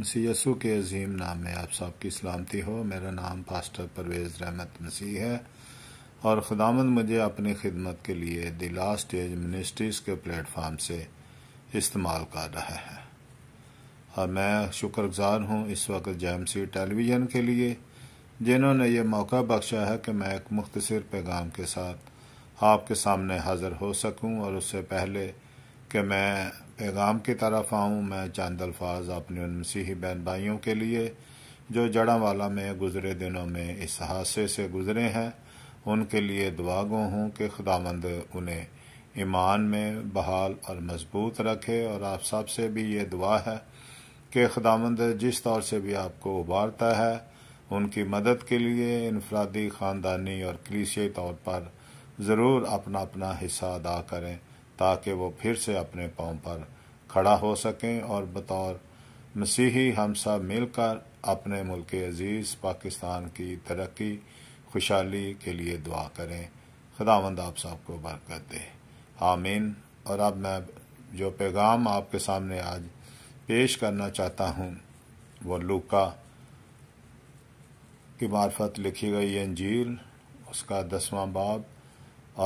मसीह यसु के अजीम नाम में आप सबकी सलामती हो मेरा नाम पास्टर परवेज़ रहमत मसीह है और खुदामंद मुझे अपनी खिदमत के लिए द लास्ट स्टेज मिनिस्ट्रीज़ के प्लेटफार्म से इस्तेमाल कर रहा है और मैं शुक्रगुजार हूँ इस वक्त सी टेलीविज़न के लिए जिन्होंने ये मौका बख्शा है कि मैं एक मुख्तर पैगाम के साथ आपके सामने हाज़िर हो सकूं और उससे पहले कि मैं पैगाम की तरफ आऊँ मैं चंद अल्फाज अपने उन मसीही बहन भाइयों के लिए जो जड़ा वाला में गुज़रे दिनों में इस हादसे से गुज़रे हैं उनके लिए दुआ गो हूँ कि खुदामंद उन्हें ईमान में बहाल और मजबूत रखे और आप सब से भी ये दुआ है कि खुदामंद जिस तौर से भी आपको उबारता है उनकी मदद के लिए इनफरादी ख़ानदानी और कृषि तौर पर ज़रूर अपना अपना हिस्सा अदा करें ताकि वो फिर से अपने पाँव पर खड़ा हो सकें और बतौर मसीही हम सब मिलकर अपने मुल्क अजीज़ पाकिस्तान की तरक्की खुशहाली के लिए दुआ करें खुदावंद आप सबको बरकत दे आमीन और अब मैं जो पैगाम आपके सामने आज पेश करना चाहता हूँ वो लूका की मार्फत लिखी गई अंजील उसका दसवां बाब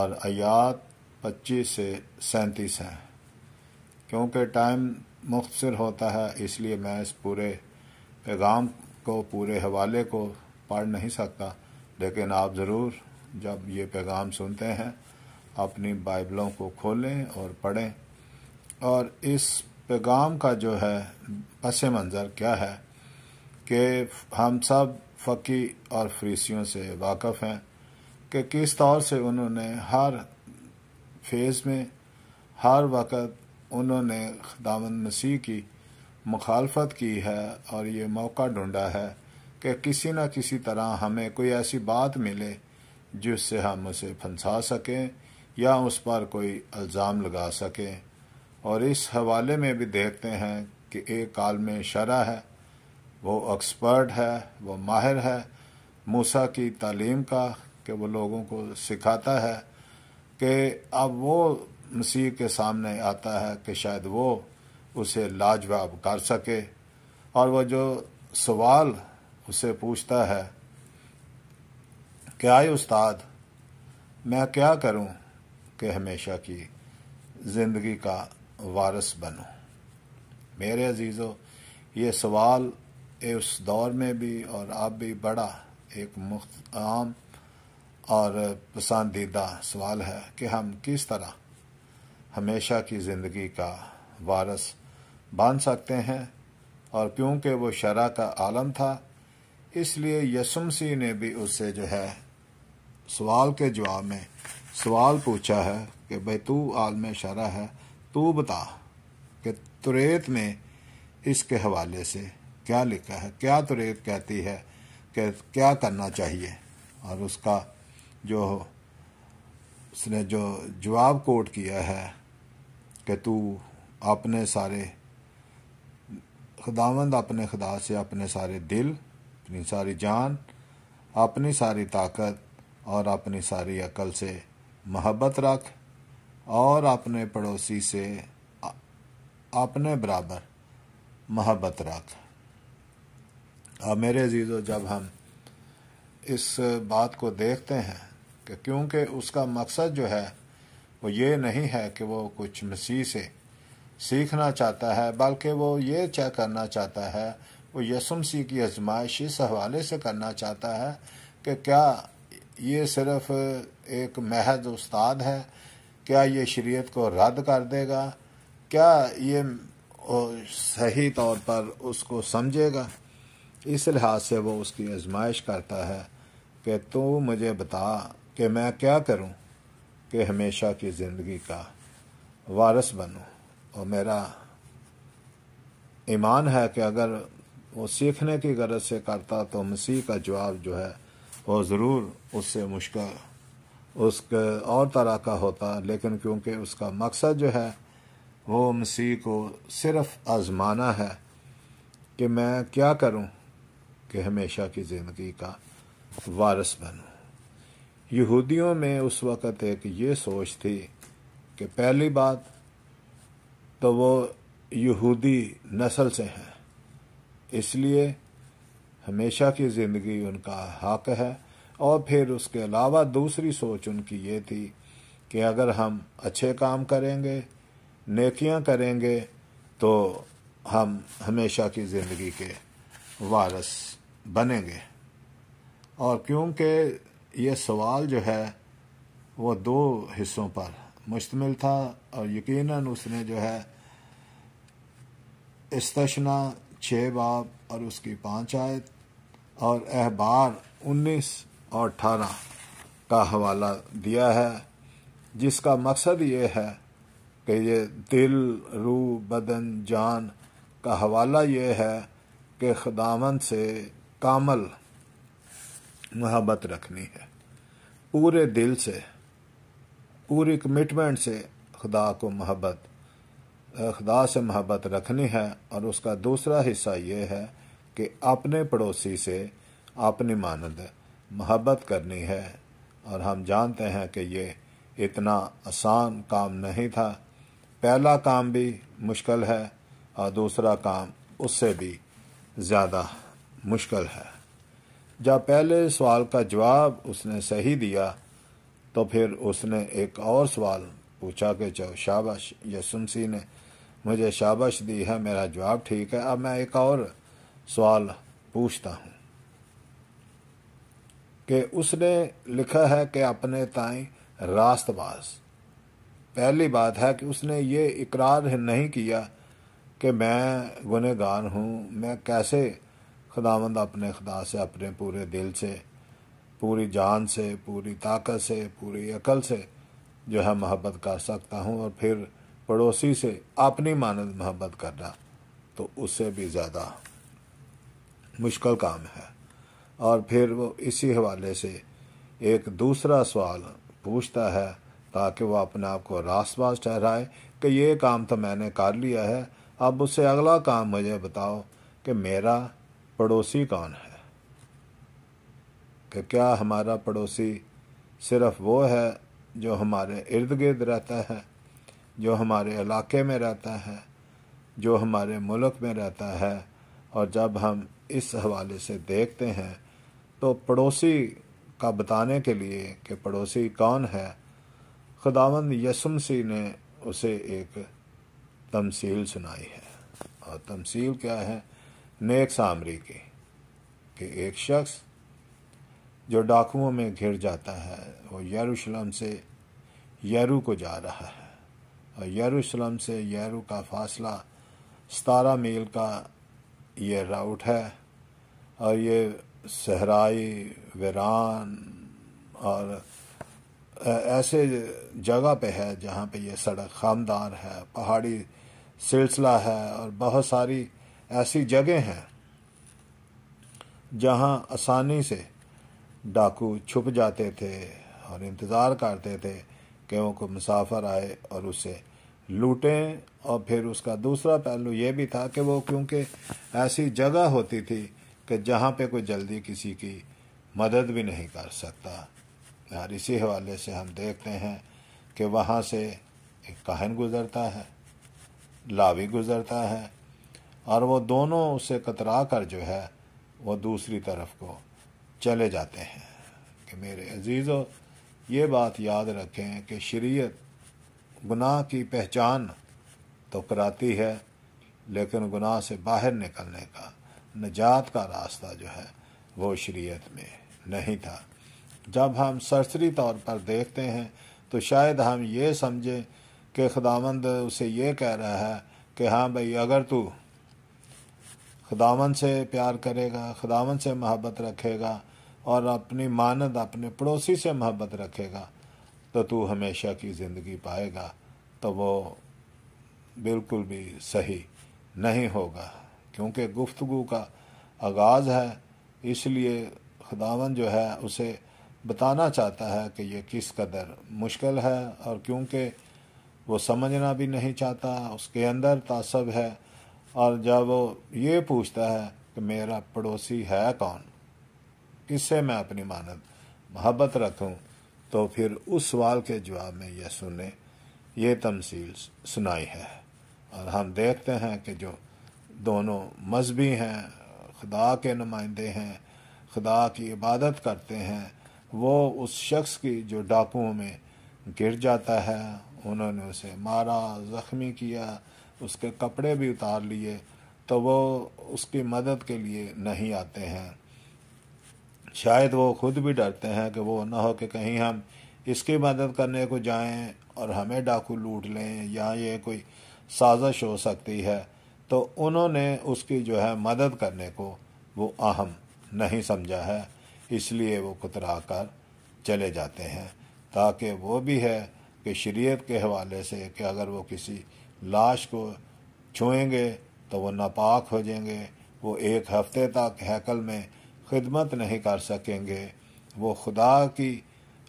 और आयात पच्चीस से सैंतीस हैं क्योंकि टाइम मुख्तर होता है इसलिए मैं इस पूरे पैगाम को पूरे हवाले को पढ़ नहीं सकता लेकिन आप ज़रूर जब ये पैगाम सुनते हैं अपनी बाइबलों को खोलें और पढ़ें और इस पैगाम का जो है पस मंज़र क्या है कि हम सब फ़की और फ्रीसीियों से वाकफ़ हैं कि किस तौर से उन्होंने हर फेज़ में हर वक़्त उन्होंने दामन मसीह की मुखालफत की है और ये मौका ढूंढा है कि किसी न किसी तरह हमें कोई ऐसी बात मिले जिससे हम उसे फंसा सकें या उस पर कोई अल्ज़ाम लगा सकें और इस हवाले में भी देखते हैं कि एक काल में शरा है वो एक्सपर्ट है वो माहिर है मूसा की तालीम का कि वो लोगों को सिखाता है कि अब वो मसीह के सामने आता है कि शायद वो उसे लाजवाब कर सके और वह जो सवाल उसे पूछता है क्या उस्ताद मैं क्या करूं कि हमेशा की ज़िंदगी का वारस बनूं मेरे अजीज़ों ये सवाल उस दौर में भी और अब भी बड़ा एक मुख्त आम और पसंदीदा सवाल है कि हम किस तरह हमेशा की ज़िंदगी का वारस बन सकते हैं और क्योंकि वो शरा का आलम था इसलिए यसुमसी ने भी उससे जो है सवाल के जवाब में सवाल पूछा है कि भाई तू आलम शरा है तू बता कि तुरेत में इसके हवाले से क्या लिखा है क्या तुरेत कहती है कि क्या करना चाहिए और उसका जो उसने जो जवाब कोट किया है कि तू अपने सारे खुदावंद अपने खुदा से अपने सारे दिल अपनी सारी जान अपनी सारी ताकत और अपनी सारी अकल से महब्बत रख और अपने पड़ोसी से अपने बराबर महब्बत रख अब मेरे अजीज़ों जब हम इस बात को देखते हैं क्योंकि उसका मकसद जो है वो ये नहीं है कि वो कुछ मसीह से सीखना चाहता है बल्कि वो ये चेक करना चाहता है वो यसुम सी की आजमाइश इस हवाले से करना चाहता है कि क्या ये सिर्फ एक महज उस्ताद है क्या ये शरीयत को रद्द कर देगा क्या ये सही तौर पर उसको समझेगा इस लिहाज से वो उसकी आजमाइश करता है कि तू मुझे बता कि मैं क्या करूं कि हमेशा की ज़िंदगी का वारस बनूं और मेरा ईमान है कि अगर वो सीखने की गरज से करता तो मसीह का जवाब जो है वो ज़रूर उससे मुश्किल उसके और तरह का होता लेकिन क्योंकि उसका मकसद जो है वो मसीह को सिर्फ आजमाना है कि मैं क्या करूं कि हमेशा की ज़िंदगी का वारस बनूं यहूदियों में उस वक़्त एक ये सोच थी कि पहली बात तो वो यहूदी नस्ल से हैं इसलिए हमेशा की ज़िंदगी उनका हक है और फिर उसके अलावा दूसरी सोच उनकी ये थी कि अगर हम अच्छे काम करेंगे नेकियां करेंगे तो हम हमेशा की ज़िंदगी के वारस बनेंगे और क्योंकि ये सवाल जो है वो दो हिस्सों पर मुश्तमिल था और यकीनन उसने जो है इस्तना छः बाब और उसकी पाँच आयत और अहबार उन्नीस और अठारह का हवाला दिया है जिसका मकसद ये है कि ये दिल रूह बदन जान का हवाला ये है कि खदामन से कामल मोहब्बत रखनी है पूरे दिल से पूरी कमिटमेंट से खुदा को मोहब्बत खुदा से मोहब्बत रखनी है और उसका दूसरा हिस्सा ये है कि अपने पड़ोसी से अपनी मानद मोहब्बत करनी है और हम जानते हैं कि ये इतना आसान काम नहीं था पहला काम भी मुश्किल है और दूसरा काम उससे भी ज़्यादा मुश्किल है जब पहले सवाल का जवाब उसने सही दिया तो फिर उसने एक और सवाल पूछा कि चो शाबाश यसुमसी ने मुझे शाबाश दी है मेरा जवाब ठीक है अब मैं एक और सवाल पूछता हूँ कि उसने लिखा है कि अपने ताई रास्तबाज पहली बात है कि उसने ये इकरार नहीं किया कि मैं गुनहगार हूँ मैं कैसे खुदावंद अपने खुदा से अपने पूरे दिल से पूरी जान से पूरी ताकत से पूरी अकल से जो है मोहब्बत कर सकता हूँ और फिर पड़ोसी से अपनी मानद मोहब्बत करना तो उससे भी ज़्यादा मुश्किल काम है और फिर वो इसी हवाले से एक दूसरा सवाल पूछता है ताकि वो अपने आप को रास्तबाज ठहराए कि ये काम तो मैंने कर लिया है अब उससे अगला काम मुझे बताओ कि मेरा पड़ोसी कौन है कि क्या हमारा पड़ोसी सिर्फ वो है जो हमारे इर्द गिर्द रहता है जो हमारे इलाके में रहता है जो हमारे मुल्क में रहता है और जब हम इस हवाले से देखते हैं तो पड़ोसी का बताने के लिए कि पड़ोसी कौन है खुदावंद यसुमसी ने उसे एक तमसील सुनाई है और तमसील क्या है नेक सामरी के कि एक शख्स जो डाकुओं में घिर जाता है वो यरूशलम से यरू को जा रहा है और यरूशलम से यरू का फासला सतारा मील का ये राउट है और ये सहराई वीरान और ऐसे जगह पे है जहाँ पे ये सड़क खामदार है पहाड़ी सिलसिला है और बहुत सारी ऐसी जगह हैं जहां आसानी से डाकू छुप जाते थे और इंतज़ार करते थे कि उनको मुसाफर आए और उसे लूटें और फिर उसका दूसरा पहलू ये भी था कि वो क्योंकि ऐसी जगह होती थी कि जहाँ पे कोई जल्दी किसी की मदद भी नहीं कर सकता यार इसी हवाले से हम देखते हैं कि वहाँ से एक कहन गुज़रता है लावी गुज़रता है और वो दोनों उसे कतरा कर जो है वो दूसरी तरफ को चले जाते हैं कि मेरे अजीज़ों ये बात याद रखें कि शरीयत गुनाह की पहचान तो कराती है लेकिन गुनाह से बाहर निकलने का निजात का रास्ता जो है वो शरीयत में नहीं था जब हम सरसरी तौर पर देखते हैं तो शायद हम ये समझें कि खुदावंद उसे ये कह रहा है कि हाँ भाई अगर तू खुदावन से प्यार करेगा खुदावन से मोहब्बत रखेगा और अपनी मानद अपने पड़ोसी से मोहब्बत रखेगा तो तू हमेशा की ज़िंदगी पाएगा तो वो बिल्कुल भी सही नहीं होगा क्योंकि गुफ्तगु का आगाज़ है इसलिए खुदावन जो है उसे बताना चाहता है कि ये किस कदर मुश्किल है और क्योंकि वो समझना भी नहीं चाहता उसके अंदर तासब है और जब वो ये पूछता है कि मेरा पड़ोसी है कौन किससे मैं अपनी मानत मोहब्बत रखूं तो फिर उस सवाल के जवाब में यह सुने ये तमसील सुनाई है और हम देखते हैं कि जो दोनों मजहबी हैं खुदा के नुमाइंदे हैं खुदा की इबादत करते हैं वो उस शख्स की जो डाकुओं में गिर जाता है उन्होंने उसे मारा ज़ख्मी किया उसके कपड़े भी उतार लिए तो वो उसकी मदद के लिए नहीं आते हैं शायद वो खुद भी डरते हैं कि वो ना हो कि कहीं हम इसकी मदद करने को जाएं और हमें डाकू लूट लें या ये कोई साजिश हो सकती है तो उन्होंने उसकी जो है मदद करने को वो अहम नहीं समझा है इसलिए वो कुतरा कर चले जाते हैं ताकि वो भी है कि शरीयत के हवाले से कि अगर वो किसी लाश को छुएंगे तो वो नापाक हो जाएंगे वो एक हफ्ते तक हैकल में खिदमत नहीं कर सकेंगे वो खुदा की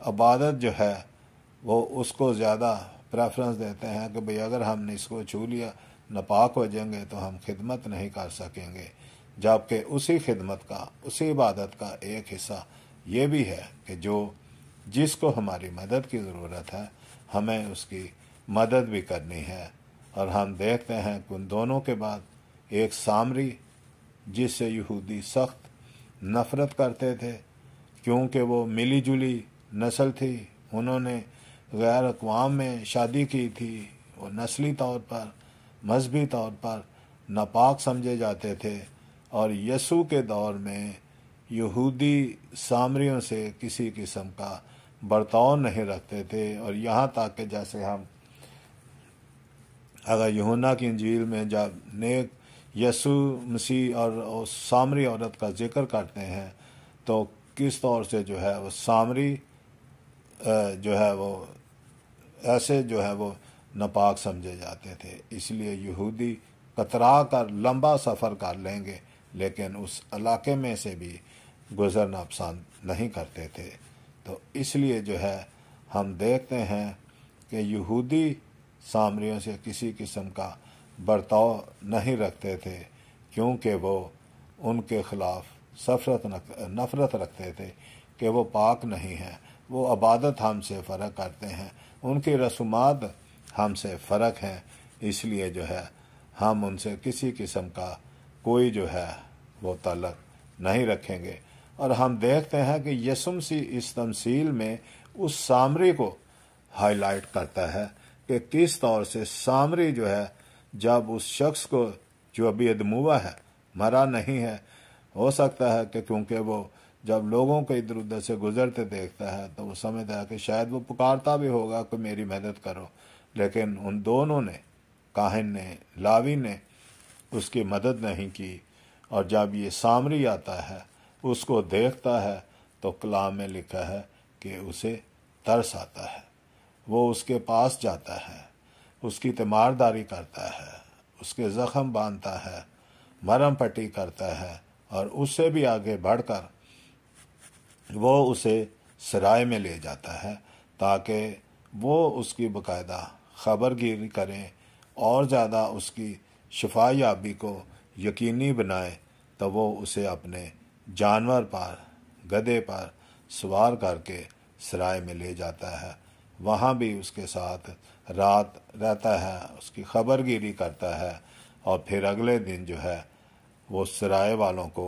इबादत जो है वो उसको ज़्यादा प्रेफरेंस देते हैं कि भाई अगर हमने इसको छू लिया नापाक हो जाएंगे तो हम खिदमत नहीं कर सकेंगे जबकि उसी खिदमत का उसी इबादत का एक हिस्सा ये भी है कि जो जिसको हमारी मदद की ज़रूरत है हमें उसकी मदद भी करनी है और हम देखते हैं कि उन दोनों के बाद एक सामरी जिससे यहूदी सख्त नफ़रत करते थे क्योंकि वो मिली जुली नस्ल थी उन्होंने गैर अकवाम में शादी की थी वो नस्ली तौर पर मजहबी तौर पर नापाक समझे जाते थे और यसु के दौर में यहूदी सामरियों से किसी किस्म का बर्ताव नहीं रखते थे और यहाँ तक कि जैसे हम अगर यहुना की झील में जब नेक यसु मसीह और सामरी औरत का जिक्र करते हैं तो किस तौर से जो है वो सामरी जो है वो ऐसे जो है वो नापाक समझे जाते थे इसलिए यहूदी कतरा कर लंबा सफ़र कर लेंगे लेकिन उस इलाके में से भी गुज़रना पसंद नहीं करते थे तो इसलिए जो है हम देखते हैं कि यहूदी सामरियों से किसी किस्म का बर्ताव नहीं रखते थे क्योंकि वो उनके ख़िलाफ़ सफरत नफ़रत रखते थे कि वो पाक नहीं हैं वो अबादत हमसे फ़र्क करते हैं उनकी रसूमात हमसे फ़र्क हैं इसलिए जो है हम उनसे किसी किस्म का कोई जो है वो तलक नहीं रखेंगे और हम देखते हैं कि यसुमसी इस तमसील में उस सामरी को हाईलाइट करता है कि किस तौर से सामरी जो है जब उस शख्स को जो अभी अदमुआ है मरा नहीं है हो सकता है कि क्योंकि वो जब लोगों को इधर उधर से गुजरते देखता है तो वो समझता है कि शायद वो पुकारता भी होगा कि मेरी मदद करो लेकिन उन दोनों ने काहिन ने लावी ने उसकी मदद नहीं की और जब ये सामरी आता है उसको देखता है तो कलाम में लिखा है कि उसे तरस आता है वो उसके पास जाता है उसकी तीमारदारी करता है उसके ज़ख़म बांधता है मरम पट्टी करता है और उससे भी आगे बढ़कर वो उसे सराय में ले जाता है ताकि वो उसकी बाकायदा खबरगिरी करें और ज़्यादा उसकी शफा याबी को यकीनी बनाए तो वो उसे अपने जानवर पर गधे पर सवार करके सराय में ले जाता है वहाँ भी उसके साथ रात रहता है उसकी खबरगिरी करता है और फिर अगले दिन जो है वो सराय वालों को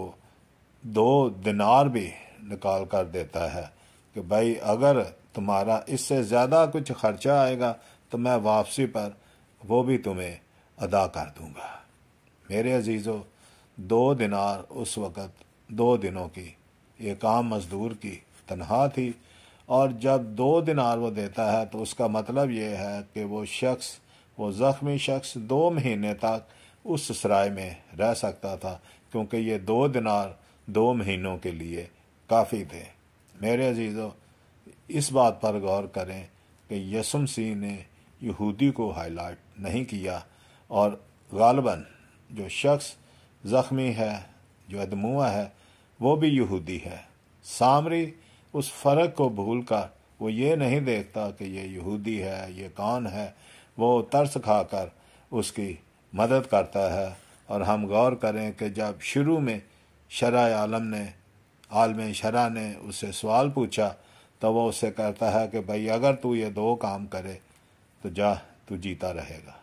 दो दिनार भी निकाल कर देता है कि भाई अगर तुम्हारा इससे ज़्यादा कुछ खर्चा आएगा तो मैं वापसी पर वो भी तुम्हें अदा कर दूँगा मेरे अजीज़ों दो दिनार उस वक़्त दो दिनों की ये काम मजदूर की तनहा थी और जब दो दिनार वो देता है तो उसका मतलब ये है कि वो शख्स वो ज़ख्मी शख्स दो महीने तक उस सराय में रह सकता था क्योंकि ये दो दिनार दो महीनों के लिए काफ़ी थे मेरे अजीज़ों इस बात पर गौर करें कि यसुम सिंह ने यहूदी को हाईलाइट नहीं किया और गालबन जो शख्स ज़ख्मी है जो अदमुआ है वो भी यहूदी है सामरी उस फ़र्क को भूल कर वो ये नहीं देखता कि ये यहूदी है ये कौन है वो तरस खाकर उसकी मदद करता है और हम गौर करें कि जब शुरू में शरा आलम ने आलम शरा ने उससे सवाल पूछा तो वह उससे कहता है कि भाई अगर तू ये दो काम करे तो जा तू जीता रहेगा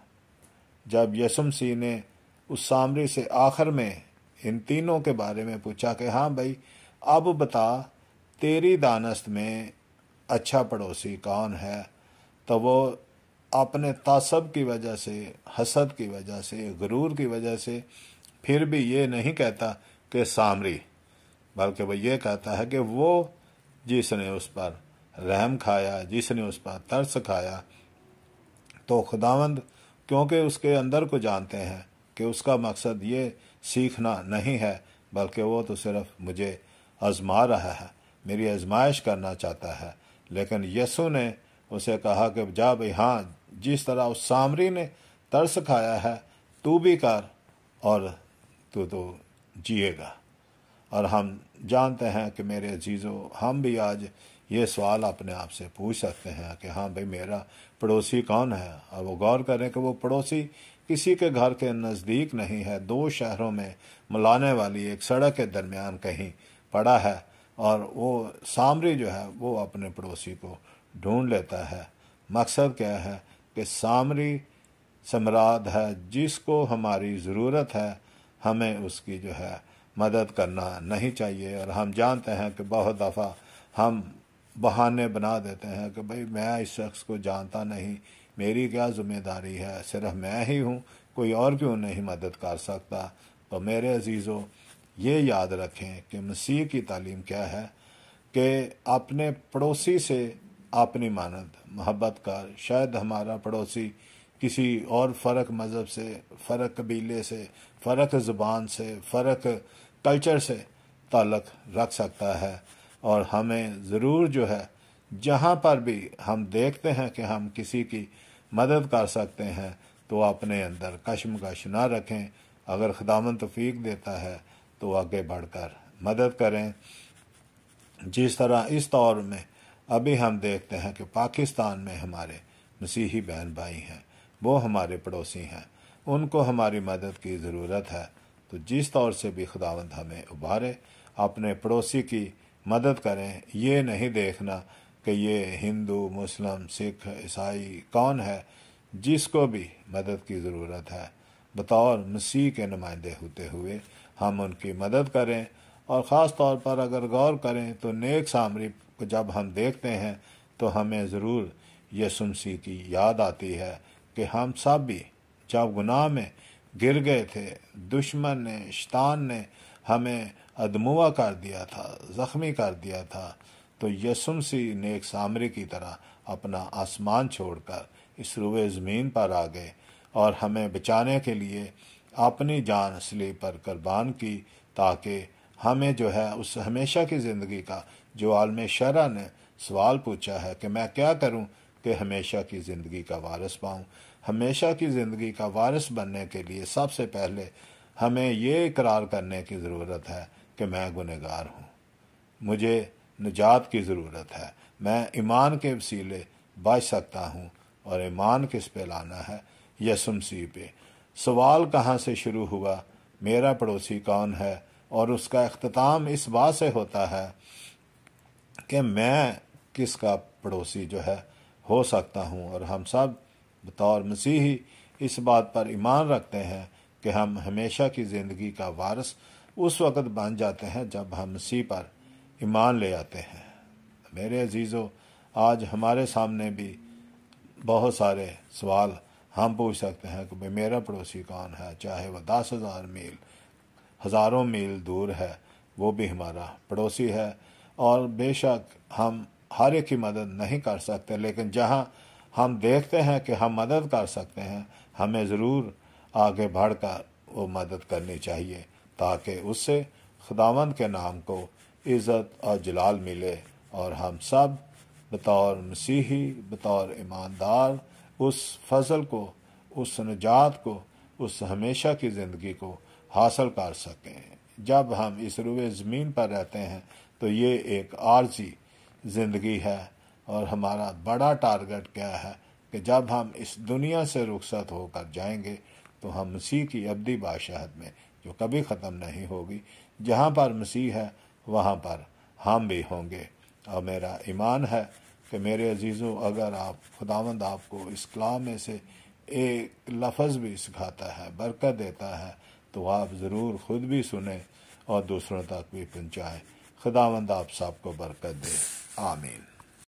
जब यसुम सिंह ने उस सामरी से आखिर में इन तीनों के बारे में पूछा कि हाँ भाई अब बता तेरी दानस्त में अच्छा पड़ोसी कौन है तो वो अपने तासब की वजह से हसद की वजह से गुरूर की वजह से फिर भी ये नहीं कहता कि सामरी बल्कि वो ये कहता है कि वो जिसने उस पर रहम खाया जिसने उस पर तर्स खाया तो खुदावंद क्योंकि उसके अंदर को जानते हैं कि उसका मकसद ये सीखना नहीं है बल्कि वो तो सिर्फ मुझे आजमा रहा है मेरी आजमाइश करना चाहता है लेकिन यसु ने उसे कहा कि जा भाई हाँ जिस तरह उस सामरी ने तरस खाया है तू भी कर और तू तो जिएगा और हम जानते हैं कि मेरे अजीज़ों हम भी आज ये सवाल अपने आप से पूछ सकते हैं कि हाँ भाई मेरा पड़ोसी कौन है और वो गौर करें कि वो पड़ोसी किसी के घर के नज़दीक नहीं है दो शहरों में मिलाने वाली एक सड़क के दरमियान कहीं पड़ा है और वो सामरी जो है वो अपने पड़ोसी को ढूंढ लेता है मकसद क्या है कि सामरी सम्राद है जिसको हमारी ज़रूरत है हमें उसकी जो है मदद करना नहीं चाहिए और हम जानते हैं कि बहुत दफ़ा हम बहाने बना देते हैं कि भाई मैं इस शख्स को जानता नहीं मेरी क्या जिम्मेदारी है सिर्फ मैं ही हूँ कोई और क्यों नहीं मदद कर सकता तो मेरे अजीज़ों ये याद रखें कि मसीह की तालीम क्या है कि अपने पड़ोसी से अपनी मानद मोहब्बत कर शायद हमारा पड़ोसी किसी और फ़र्क मज़हब से फ़र्क कबीले से फ़र्क ज़ुबान से फ़र्क कल्चर से ताल्लक रख सकता है और हमें ज़रूर जो है जहाँ पर भी हम देखते हैं कि हम किसी की मदद कर सकते हैं तो अपने अंदर कशमकश ना रखें अगर खदामन तफीक देता है तो आगे बढ़कर मदद करें जिस तरह इस दौर में अभी हम देखते हैं कि पाकिस्तान में हमारे मसीही बहन भाई हैं वो हमारे पड़ोसी हैं उनको हमारी मदद की ज़रूरत है तो जिस तौर से भी खुदावंद हमें उभारे अपने पड़ोसी की मदद करें ये नहीं देखना कि ये हिंदू मुस्लिम सिख ईसाई कौन है जिसको भी मदद की ज़रूरत है बतौर मसीह के नुमाइंदे होते हुए हम उनकी मदद करें और ख़ास तौर पर अगर गौर करें तो नेक सामरी को जब हम देखते हैं तो हमें ज़रूर यह सुमसी की याद आती है कि हम सब भी जब गुनाह में गिर गए थे दुश्मन ने शतान ने हमें अदमुआ कर दिया था ज़ख्मी कर दिया था तो यसुमसी ने एक सामरे की तरह अपना आसमान छोड़कर इस रुवे ज़मीन पर आ गए और हमें बचाने के लिए अपनी जान असली पर कुर्बान की ताकि हमें जो है उस हमेशा की ज़िंदगी का जो आलम शरा ने सवाल पूछा है कि मैं क्या करूं कि हमेशा की ज़िंदगी का वारस पाऊं हमेशा की ज़िंदगी का वारस बनने के लिए सबसे पहले हमें ये इकरार करने की ज़रूरत है कि मैं गुनहगार हूँ मुझे निजात की ज़रूरत है मैं ईमान के वसीले बच सकता हूँ और ईमान किस पे लाना है सी पे सवाल कहाँ से शुरू हुआ मेरा पड़ोसी कौन है और उसका अख्ताम इस बात से होता है कि मैं किसका पड़ोसी जो है हो सकता हूँ और हम सब बतौर मसीही इस बात पर ईमान रखते हैं कि हम हमेशा की ज़िंदगी का वारस उस वक़्त बन जाते हैं जब हम मसीह पर ईमान ले आते हैं मेरे अजीज़ों आज हमारे सामने भी बहुत सारे सवाल हम पूछ सकते हैं कि भाई मेरा पड़ोसी कौन है चाहे वह दस हज़ार मील हज़ारों मील दूर है वो भी हमारा पड़ोसी है और बेशक हम हर एक की मदद नहीं कर सकते लेकिन जहाँ हम देखते हैं कि हम मदद कर सकते हैं हमें ज़रूर आगे बढ़कर वो मदद करनी चाहिए ताकि उससे खुदावंद के नाम को इज़्ज़त और जलाल मिले और हम सब बतौर मसीही बतौर ईमानदार उस फजल को उस नजात को उस हमेशा की ज़िंदगी को हासिल कर सकें जब हम इस रुए ज़मीन पर रहते हैं तो ये एक आर्जी ज़िंदगी है और हमारा बड़ा टारगेट क्या है कि जब हम इस दुनिया से रुखसत होकर जाएंगे तो हम मसीह की अबदी बादशाहत में जो कभी ख़त्म नहीं होगी जहाँ पर मसीह है वहाँ पर हम भी होंगे और मेरा ईमान है कि मेरे अजीज़ों अगर आप खुदावंद आपको इस कलाम में से एक लफ्ज़ भी सिखाता है बरकत देता है तो आप ज़रूर ख़ुद भी सुने और दूसरों तक भी पहुँचाएँ खुदावंद आप सबको बरकत दे आमीन